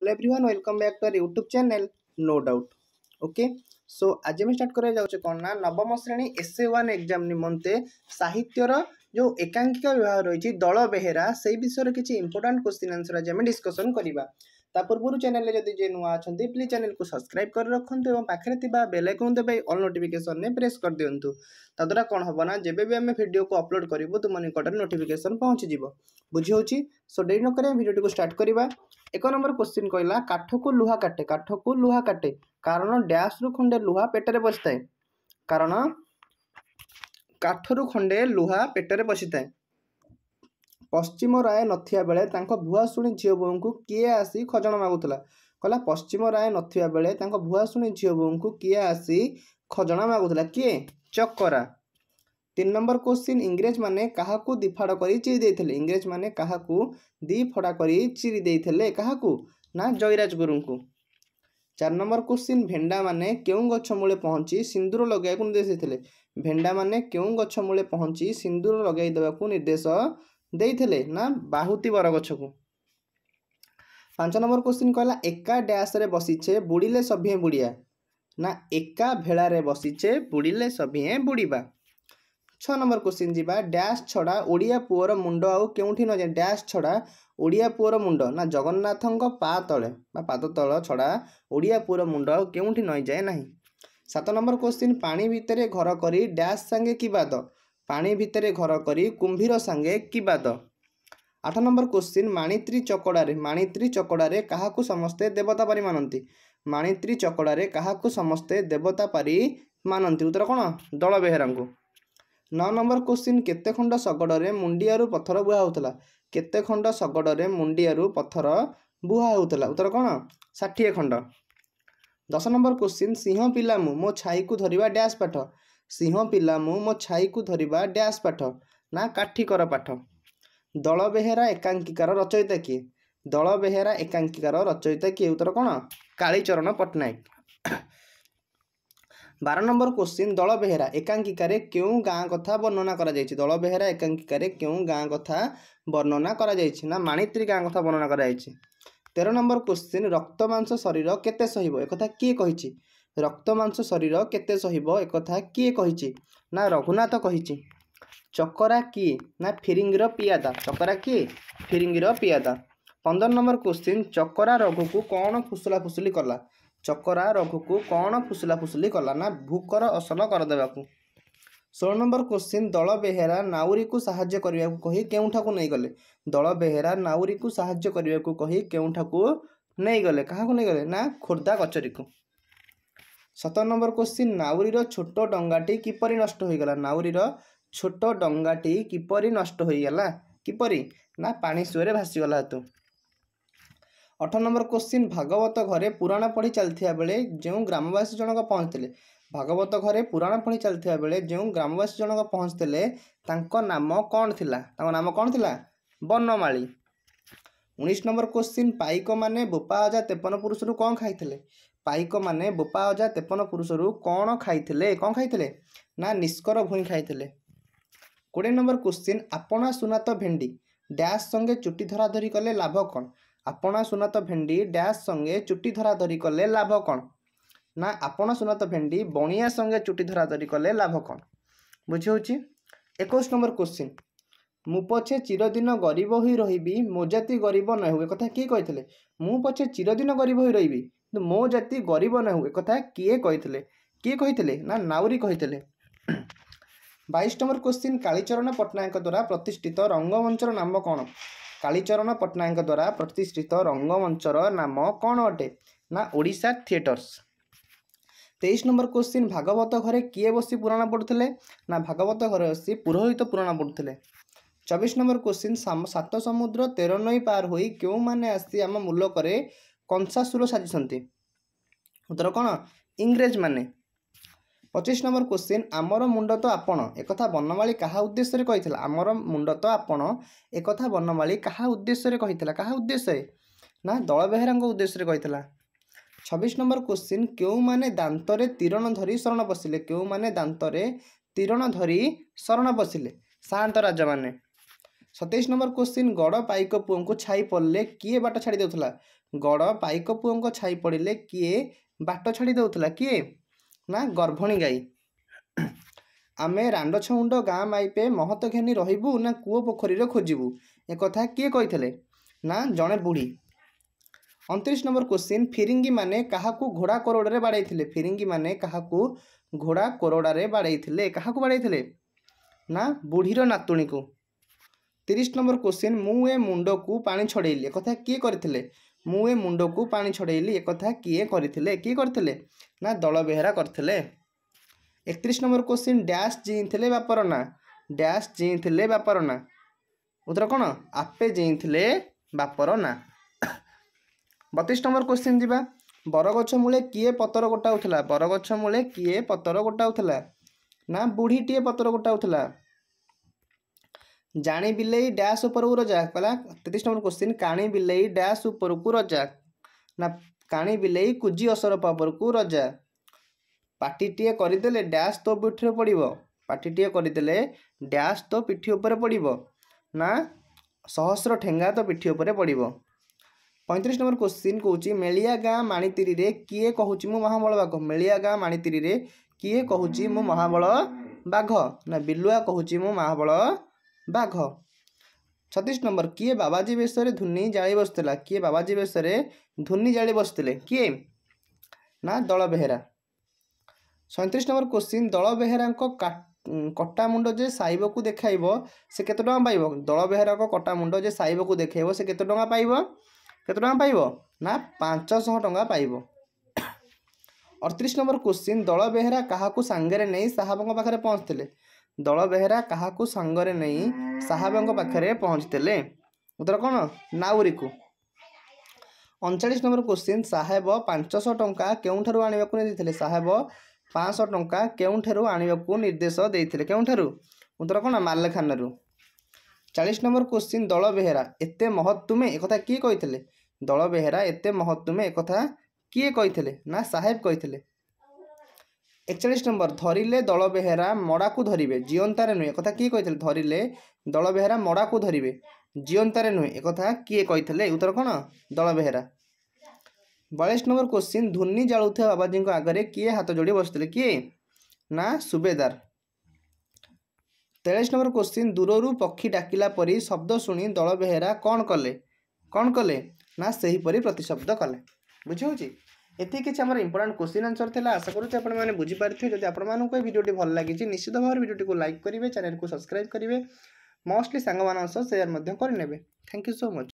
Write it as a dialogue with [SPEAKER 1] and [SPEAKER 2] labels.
[SPEAKER 1] hello everyone welcome back to our YouTube channel no doubt okay so আজ আমি start করা যাচ্ছে কোণ না নবম শ্রেণী এসএ ওয়ান এক্সাম নিমন্তে সাহিত্যর যে একাঙ্কিকা বিভাগ রয়েছে দল বেহেরা সেই বিষয়ে কিছু ইম্পর্টাট কোশ্চিন আনসর আজ আমি ডিসকসন করা ତା ପୂର୍ବରୁ ଚ୍ୟାନେଲରେ ଯଦି ଯିଏ ନୂଆ ଅଛନ୍ତି ପ୍ଲିଜ୍ ଚ୍ୟାନେଲକୁ ସବସ୍କ୍ରାଇବ୍ କରି ରଖନ୍ତୁ ଏବଂ ପାଖରେ ଥିବା ବେଲ୍ ଆଇକନ୍ ଦବାଇ ଅଲ୍ ନୋଟିଫିକେସନ୍ରେ ପ୍ରେସ୍ କରିଦିଅନ୍ତୁ ତାଦ୍ୱାରା କ'ଣ ହେବ ନା ଯେବେ ବି ଆମେ ଭିଡ଼ିଓକୁ ଅପଲୋଡ଼ କରିବୁ ତୁମ ନିକଟରେ ନୋଟିଫିକେସନ୍ ପହଞ୍ଚିଯିବ ବୁଝି ହେଉଛି ସୋ ଡେରି ନ ଆମେ ଭିଡ଼ିଓଟିକୁ ଷ୍ଟାର୍ଟ କରିବା ଏକ ନମ୍ବର କୋଶ୍ଚିନ୍ କହିଲା କାଠକୁ ଲୁହା କାଟେ କାଠକୁ ଲୁହା କାଟେ କାରଣ ଡ୍ୟାସ୍ରୁ ଖଣ୍ଡେ ଲୁହା ପେଟରେ ବସିଥାଏ କାରଣ କାଠରୁ ଖଣ୍ଡେ ଲୁହା ପେଟରେ ବସିଥାଏ ପଶ୍ଚିମ ରାୟ ନଥିବା ବେଳେ ତାଙ୍କ ଭୁଆ ଶୁଣି ଝିଅ ବୋହୂଙ୍କୁ କିଏ ଆସି ଖଜଣା ମାଗୁଥିଲା କହିଲା ପଶ୍ଚିମ ରାୟ ନଥିବା ବେଳେ ତାଙ୍କ ଭୁଆ ଶୁଣି ଝିଅ ବୋହୂଙ୍କୁ କିଏ ଆସି ଖଜଣା ମାଗୁଥିଲା କିଏ ଚକରା ତିନି ନମ୍ବର କୋଶ୍ଚିନ୍ ମାନେ କାହାକୁ ଦିଫାଡ଼ କରି ଚିରି ଦେଇଥିଲେ ଇଂରେଜ ମାନେ କାହାକୁ ଦି ଫଡ଼ା କରି ଚିରି ଦେଇଥିଲେ କାହାକୁ ନା ଜୟୀରାଜ ଗୁରୁଙ୍କୁ ଚାରି ନମ୍ବର କୋଶ୍ଚିନ୍ ମାନେ କେଉଁ ଗଛ ମୂଳେ ପହଞ୍ଚି ସିନ୍ଦୁର ଲଗାଇବାକୁ ନିର୍ଦ୍ଦେଶ ଦେଇଥିଲେ ଭେଣ୍ଡା ମାନେ କେଉଁ ଗଛ ମୂଳେ ପହଞ୍ଚି ସିନ୍ଦୁର ଲଗାଇ ଦେବାକୁ ନିର୍ଦ୍ଦେଶ ଦେଇଥିଲେ ନା ବାହୁତି ବରଗଛକୁ ପାଞ୍ଚ ନମ୍ବର କୋଶ୍ଚିନ୍ କହିଲା ଏକା ଡ୍ୟାସ୍ରେ ବସିଛେ ବୁଡ଼ିଲେ ସଭିଏଁ ବୁଡ଼ିଆ ନା ଏକା ଭେଳାରେ ବସିଛେ ବୁଡ଼ିଲେ ସଭିଏଁ ବୁଡ଼ିବା ଛଅ ନମ୍ବର କୋଶ୍ଚିନ୍ ଯିବା ଡ୍ୟାସ୍ ଛଡ଼ା ଓଡ଼ିଆ ପୁଅର ମୁଣ୍ଡ ଆଉ କେଉଁଠି ନ ଯାଏ ଡ୍ୟାସ୍ ଛଡ଼ା ଓଡ଼ିଆ ପୁଅର ମୁଣ୍ଡ ନା ଜଗନ୍ନାଥଙ୍କ ପା ତଳେ ବା ପାଦ ତଳ ଛଡ଼ା ଓଡ଼ିଆ ପୁଅର ମୁଣ୍ଡ ଆଉ କେଉଁଠି ନଇଯାଏ ନାହିଁ ସାତ ନମ୍ବର କୋଶ୍ଚିନ୍ ପାଣି ଭିତରେ ଘର କରି ଡ୍ୟାସ୍ ସାଙ୍ଗେ କି ବାଦ ପାଣି ଭିତରେ ଘର କରି କୁମ୍ଭୀର ସାଙ୍ଗେ କି ବାଦ ଆଠ ନମ୍ବର କୋଶ୍ଚିନ୍ ମାଣିତ୍ରୀ ଚକଡ଼ାରେ ମାଣିତ୍ରୀ ଚକଡ଼ାରେ କାହାକୁ ସମସ୍ତେ ଦେବତା ପାରି ମାନନ୍ତି ମାଣିତ୍ରୀ ଚକଡ଼ାରେ କାହାକୁ ସମସ୍ତେ ଦେବତା ପାରି ମାନନ୍ତି ଉତ୍ତର କ'ଣ ଦଳ ବେହେରାଙ୍କୁ ନଅ ନମ୍ବର କୋଶ୍ଚିନ୍ କେତେ ଖଣ୍ଡ ଶଗଡ଼ରେ ମୁଣ୍ଡିଆରୁ ପଥର ବୁହା ହେଉଥିଲା କେତେ ଖଣ୍ଡ ଶଗଡ଼ରେ ମୁଣ୍ଡିଆରୁ ପଥର ବୁହା ହେଉଥିଲା ଉତ୍ତର କ'ଣ ଷାଠିଏ ଖଣ୍ଡ ଦଶ ନମ୍ବର କୋଶ୍ଚିନ୍ ସିଂହ ପିଲା ମୁଁ ମୋ ଛାଇକୁ ଧରିବା ଡ୍ୟାସ୍ ପାଠ ସିଂହ ପିଲା ମୁଁ ମୋ ଛାଇକୁ ଧରିବା ଡ୍ୟାସ୍ ପାଠ ନା କାଠିକର ପାଠ ଦଳ ବେହେରା ଏକାଙ୍କିକାର ରଚୟିତା କିଏ ଦଳ ବେହେରା ଏକାଙ୍କିକାର ରଚୟିତା କିଏ ଉତ୍ତର କ'ଣ କାଳୀଚରଣ ପଟ୍ଟନାୟକ ବାର ନମ୍ବର କୋଶ୍ଚିନ୍ ଦଳ ବେହେରା ଏକାଙ୍କିକାରେ କେଉଁ ଗାଁ କଥା ବର୍ଣ୍ଣନା କରାଯାଇଛି ଦଳ ବେହେରା ଏକାଙ୍କିକାରେ କେଉଁ ଗାଁ କଥା ବର୍ଣ୍ଣନା କରାଯାଇଛି ନା ମାଣିତ୍ରୀ ଗାଁ କଥା ବର୍ଣ୍ଣନା କରାଯାଇଛି ତେର ନମ୍ବର କୋଶ୍ଚିନ୍ ରକ୍ତମାଂସ ଶରୀର କେତେ ସହିବ ଏକଥା କିଏ କହିଛି ରକ୍ତମାଂସ ଶରୀର କେତେ ସହିବ ଏକଥା କିଏ କହିଛି ନା ରଘୁନାଥ କହିଛି ଚକରା କିଏ ନା ଫିରିଙ୍ଗିର ପିଆଦା ଚକରା କିଏ ଫିରିଙ୍ଗିର ପିଆଦା ପନ୍ଦର ନମ୍ବର କୋଶ୍ଚିନ୍ ଚକରା ରଘୁକୁ କ'ଣ ଫୁସଲା ଫୁସୁଲି କଲା ଚକରା ରଘୁକୁ କ'ଣ ଫୁସଲା ଫୁସୁଲି କଲା ନା ଭୋକର ଅସନ କରିଦେବାକୁ ଷୋହଳ ନମ୍ବର କୋଶ୍ଚିନ୍ ଦଳ ବେହେରା ନାଉରୀକୁ ସାହାଯ୍ୟ କରିବାକୁ କହି କେଉଁଠାକୁ ନେଇଗଲେ ଦଳ ବେହେରା ନାଉରୀକୁ ସାହାଯ୍ୟ କରିବାକୁ କହି କେଉଁଠାକୁ ନେଇଗଲେ କାହାକୁ ନେଇଗଲେ ନା ଖୋର୍ଦ୍ଧା କଚରୀକୁ ସତର ନମ୍ବର କ୍ୱେଶ୍ଚିନ୍ ନାଉରୀର ଛୋଟ ଡଙ୍ଗାଟି କିପରି ନଷ୍ଟ ହୋଇଗଲା ନାଉରୀର ଛୋଟ ଡଙ୍ଗାଟି କିପରି ନଷ୍ଟ ହୋଇଗଲା କିପରି ନା ପାଣି ସୁଅରେ ଭାସିଗଲା ହେତୁ ଅଠର ନମ୍ବର କ୍ୱେଶ୍ଚିନ୍ ଭାଗବତ ଘରେ ପୁରାଣ ପଢ଼ି ଚାଲିଥିବା ବେଳେ ଯେଉଁ ଗ୍ରାମବାସୀ ଜଣକ ପହଞ୍ଚିଥିଲେ ଭାଗବତ ଘରେ ପୁରାଣ ପଢ଼ି ଚାଲିଥିବା ବେଳେ ଯେଉଁ ଗ୍ରାମବାସୀ ଜଣକ ପହଞ୍ଚିଥିଲେ ତାଙ୍କ ନାମ କ'ଣ ଥିଲା ତାଙ୍କ ନାମ କ'ଣ ଥିଲା ବର୍ଣ୍ଣମାଳୀ ଉଣେଇଶ ନମ୍ବର କ୍ୱେଶ୍ଚିନ୍ ପାଇକମାନେ ବୋପା ହଜା ତେପନ ପୁରୁଷରୁ କ'ଣ ଖାଇଥିଲେ ପାଇକମାନେ ବୋପା ଅଜା ତେପନ ପୁରୁଷରୁ କ'ଣ ଖାଇଥିଲେ କ'ଣ ଖାଇଥିଲେ ନା ନିଷ୍କର ଭୂଇଁ ଖାଇଥିଲେ କୋଡ଼ିଏ ନମ୍ବର କ୍ୱେଶ୍ଚିନ୍ ଆପଣା ସୁନାତ ଭେଣ୍ଡି ଡ୍ୟାସ୍ ସଙ୍ଗେ ଚୁଟି ଧରାଧରି କଲେ ଲାଭ କ'ଣ ଆପଣା ସୁନାତ ଭେଣ୍ଡି ଡ୍ୟାସ୍ ସଙ୍ଗେ ଚୁଟି ଧରାଧରି କଲେ ଲାଭ କ'ଣ ନା ଆପଣ ସୁନାତ ଭେଣ୍ଡି ବଣିଆ ସଙ୍ଗେ ଚୁଟି ଧରାଧରି କଲେ ଲାଭ କ'ଣ ବୁଝି ହେଉଛି ଏକୋଇଶ ନମ୍ବର କ୍ୱେଶ୍ଚିନ୍ ମୁଁ ପଛେ ଚିରଦିନ ଗରିବ ହୋଇ ରହିବି ମୋ ଜାତି ଗରିବ ନ ହେଉ ଏକଥା କିଏ କହିଥିଲେ ମୁଁ ପଛେ ଚିରଦିନ ଗରିବ ହୋଇ ରହିବି କିନ୍ତୁ ମୋ ଜାତି ଗରିବ ନ ହେଉ ଏକଥା କିଏ କହିଥିଲେ କିଏ କହିଥିଲେ ନା ନାଉରୀ କହିଥିଲେ ବାଇଶ ନମ୍ବର କ୍ୱେଶ୍ଚିନ୍ କାଳିଚରଣ ପଟ୍ଟନାୟକ ଦ୍ୱାରା ପ୍ରତିଷ୍ଠିତ ରଙ୍ଗମଞ୍ଚର ନାମ କ'ଣ କାଳିଚରଣ ପଟ୍ଟନାୟକ ଦ୍ୱାରା ପ୍ରତିଷ୍ଠିତ ରଙ୍ଗମଞ୍ଚର ନାମ କ'ଣ ଅଟେ ନା ଓଡ଼ିଶା ଥିଏଟର୍ସ ତେଇଶ ନମ୍ବର କ୍ୱେଶ୍ଚିନ୍ ଭାଗବତ ଘରେ କିଏ ବସି ପୁରାଣ ପଢ଼ୁଥିଲେ ନା ଭାଗବତ ଘରେ ବସି ପୁରୋହିତ ପୁରାଣ ପଢ଼ୁଥିଲେ ଚବିଶ ନମ୍ବର କୋଶ୍ଚିନ୍ ସାତ ସମୁଦ୍ର ତେର ନଈ ପାର ହୋଇ କେଉଁମାନେ ଆସି ଆମ ମୁଲକରେ କଂସାସୁର ସାଜିଛନ୍ତି ଉତ୍ତର କ'ଣ ଇଂରେଜମାନେ ପଚିଶ ନମ୍ବର କୋଶ୍ଚିନ୍ ଆମର ମୁଣ୍ଡ ତ ଆପଣ ଏକଥା ବନମାଳୀ କାହା ଉଦ୍ଦେଶ୍ୟରେ କହିଥିଲା ଆମର ମୁଣ୍ଡ ତ ଆପଣ ଏକଥା ବନମାଳୀ କାହା ଉଦ୍ଦେଶ୍ୟରେ କହିଥିଲା କାହା ଉଦ୍ଦେଶ୍ୟରେ ନା ଦଳ ବେହେରାଙ୍କ ଉଦ୍ଦେଶ୍ୟରେ କହିଥିଲା ଛବିଶ ନମ୍ବର କୋଶ୍ଚିନ୍ କେଉଁମାନେ ଦାନ୍ତରେ ତିରଣ ଧରି ଶରଣ ବସିଲେ କେଉଁମାନେ ଦାନ୍ତରେ ତିରଣ ଧରି ଶରଣ ବସିଲେ ସାଆନ୍ତ ରାଜାମାନେ ସତେଇଶ ନମ୍ବର କୋଶ୍ଚିନ୍ ଗଡ଼ ପାଇକ ପୁଅଙ୍କୁ ଛାଇ ପଡ଼ିଲେ କିଏ ବାଟ ଛାଡ଼ି ଦେଉଥିଲା ଗଡ଼ ପାଇକ ପୁଅଙ୍କ ଛାଇ ପଡ଼ିଲେ କିଏ ବାଟ ଛାଡ଼ି ଦେଉଥିଲା କିଏ ନା ଗର୍ଭଣୀ ଗାଈ ଆମେ ରାଣ୍ଡ ଛଉଣ୍ଡ ଗାଁ ମାଇପେ ମହତ ଘେନି ରହିବୁ ନା କୂଅ ପୋଖରୀରେ ଖୋଜିବୁ ଏ କଥା କିଏ କହିଥିଲେ ନା ଜଣେ ବୁଢ଼ୀ ଅଣତିରିଶ ନମ୍ବର କୋଶ୍ଚିନ୍ ଫିରିଙ୍ଗୀମାନେ କାହାକୁ ଘୋଡ଼ା କୋରଡ଼ରେ ବାଡ଼େଇଥିଲେ ଫିରିଙ୍ଗୀମାନେ କାହାକୁ ଘୋଡ଼ା କୋରଡ଼ାରେ ବାଡ଼େଇଥିଲେ କାହାକୁ ବାଡ଼େଇଥିଲେ ନା ବୁଢ଼ୀର ନାତୁଣୀକୁ তিরিশ নম্বর কোশ্চিନ୍ ମୁଁ ଏ ମୁଣ୍ଡକୁ ପାଣି ଛଡ଼େଇଲି ଏକଥା କିଏ କରିଥିଲେ ମୁଁ ଏ ମୁଣ୍ଡକୁ ପାଣି ଛଡ଼େଇଲି ଏକଥା କିଏ କରିଥିଲେ କିଏ କରିଥିଲେ ନା ଦଳ ବେହେରା କରିଥିଲେ ଏକତିରିଶ নম্বর কোশ্চিନ୍ ଡ୍ୟାସ୍ ଜିଇଁଥିଲେ ବାପର ନା ଡ୍ୟାସ୍ ଜିଇଁଥିଲେ ବାପର ନା ଉତ୍ତର କ'ଣ ଆପେ ଜିଇଁଥିଲେ ବାପର ନା ବତିଶ নম্বর କୋଶ୍ଚିନ୍ ଯିବା ବରଗଛ ମୂଳେ କିଏ ପତର ଗୋଟାଉଥିଲା ବରଗଛ ମୂଳେ କିଏ ପତର ଗୋଟାଉଥିଲା ନା ବୁଢ଼ୀଟିଏ ପତର ଗୋଟାଉଥିଲା ଜାଣି ବିଲେଇ ଡ୍ୟାସ୍ ଉପରକୁ ରଜା କହିଲା ତେତିଶ ନମ୍ବର କୋଶ୍ଚିନ୍ କାଣି ବିଲେଇ ଡ୍ୟାସ୍ ଉପରକୁ ରଜା ନା କାଣି ବିଲେଇ କୁଜି ଅସରପା ଉପରକୁ ରଜା ପାଟିଟିଏ କରିଦେଲେ ଡ୍ୟାସ୍ ତୋ ପିଠିରେ ପଡ଼ିବ ପାଟିଟିଏ କରିଦେଲେ ଡ୍ୟାସ୍ ତୋ ପିଠି ଉପରେ ପଡ଼ିବ ନା ସହସ୍ର ଠେଙ୍ଗା ତୋ ପିଠି ଉପରେ ପଡ଼ିବ ପଇଁତିରିଶ ନମ୍ବର କୋଶ୍ଚିନ୍ କହୁଛି ମେଳିଆ ଗାଁ ମାଣିତିରିରେ କିଏ କହୁଛି ମୁଁ ମହାବଳ ବାଘ ମେଳିଆ ଗାଁ ମାଣିତିରିରେ କିଏ କହୁଛି ମୁଁ ମହାବଳ ବାଘ ନା ବିଲୁଆ କହୁଛି ମୁଁ ମହାବଳ ବାଘ ଛତିଶ ନମ୍ବର କିଏ ବାବାଜୀ ବେଶରେ ଧୁନି ଜାଳି ବସୁଥିଲା କିଏ ବାବାଜୀ ବେଶରେ ଧୁନି ଜାଳି ବସୁଥିଲେ କିଏ ନା ଦଳ ବେହେରା ସଇଁତିରିଶ ନମ୍ବର କୋଶ୍ଚିନ୍ ଦଳ ବେହେରାଙ୍କ କଟା ମୁଣ୍ଡ ଯେ ସାଇବକୁ ଦେଖାଇବ ସେ କେତେ ଟଙ୍କା ପାଇବ ଦଳ ବେହେରାଙ୍କ କଟା ମୁଣ୍ଡ ଯେ ସାଇବକୁ ଦେଖାଇବ ସେ କେତେ ଟଙ୍କା ପାଇବ କେତେ ଟଙ୍କା ପାଇବ ନା ପାଞ୍ଚଶହ ଟଙ୍କା ପାଇବ ଅଠତିରିଶ ନମ୍ବର କୋଶ୍ଚିନ୍ ଦଳ ବେହେରା କାହାକୁ ସାଙ୍ଗରେ ନେଇ ସାହାବଙ୍କ ପାଖରେ ପହଞ୍ଚିଥିଲେ ଦଳବେହେରା କାହାକୁ ସାଙ୍ଗରେ ନେଇ ସାହାବଙ୍କ ପାଖରେ ପହଞ୍ଚିଥିଲେ ଉତ୍ତର କ'ଣ ନାଉରୀକୁ ଅଣଚାଳିଶ ନମ୍ବର କୋଶ୍ଚିନ୍ ସାହେବ ପାଞ୍ଚଶହ ଟଙ୍କା କେଉଁଠାରୁ ଆଣିବାକୁ ନେଇଥିଲେ ସାହେବ ପାଞ୍ଚଶହ ଟଙ୍କା କେଉଁଠାରୁ ଆଣିବାକୁ ନିର୍ଦ୍ଦେଶ ଦେଇଥିଲେ କେଉଁଠାରୁ ଉତ୍ତର କ'ଣ ମାଲଖାନାରୁ ଚାଳିଶ ନମ୍ବର କୋଶ୍ଚିନ୍ ଦଳ ବେହେରା ଏତେ ମହତ୍ ତୁମେ ଏକଥା କିଏ କହିଥିଲେ ଦଳ ବେହେରା ଏତେ ମହତ୍ ତୁମେ ଏକଥା କିଏ କହିଥିଲେ ନା ସାହେବ କହିଥିଲେ ଏକଚାଳିଶ ନମ୍ବର ଧରିଲେ ଦଳବେହେରା ମଡ଼ାକୁ ଧରିବେ ଜିଅନ୍ତାରେ ନୁହେଁ ଏକଥା କିଏ କହିଥିଲେ ଧରିଲେ ଦଳବେହେରା ମଡ଼ାକୁ ଧରିବେ ଜିଅନ୍ତାରେ ନୁହେଁ ଏକଥା କିଏ କହିଥିଲେ ଉତ୍ତର କ'ଣ ଦଳବେହେରା ବୟାଳିଶ ନମ୍ବର କୋଶ୍ଚିନ୍ ଧୋନି ଜାଳୁଥିବା ବାବାଜୀଙ୍କ ଆଗରେ କିଏ ହାତ ଯୋଡ଼ି ବସିଥିଲେ କିଏ ନା ସୁବେଦାର ତେଳିଶ ନମ୍ବର କୋଶ୍ଚିନ୍ ଦୂରରୁ ପକ୍ଷୀ ଡାକିଲା ପରି ଶବ୍ଦ ଶୁଣି ଦଳବେହେରା କ'ଣ କଲେ କ'ଣ କଲେ ନା ସେହିପରି ପ୍ରତିଶବ୍ଦ କଲେ ବୁଝି ହେଉଛି ଏତିକି କିଛି ଆମର ଇମ୍ପୋର୍ଟାଣ୍ଟ କ୍ୱେଶ୍ଚିନ୍ ଆନ୍ସର ଥିଲା ଆଶା କରୁଛି ଆପଣମାନେ ବୁଝିପାରିଥିବେ ଯଦି ଆପଣମାନଙ୍କୁ ଏ ଭିଡ଼ିଓଟି ଭଲ ଲାଗିଛି ନିଶ୍ଚିତ ଭାବରେ ଭିଡ଼ିଓଟିକୁ ଲାଇକ୍ କରିବେ ଚ୍ୟାନେଲକୁ ସବସ୍କ୍ରାଇବ୍ କରିବେ ମୋଷ୍ଟଲି ସାଙ୍ଗମାନଙ୍କ ସହ ସେୟାର ମଧ୍ୟ କରିନେବେ ଥ୍ୟାଙ୍କ ୟୁ ସୋ ମଚ୍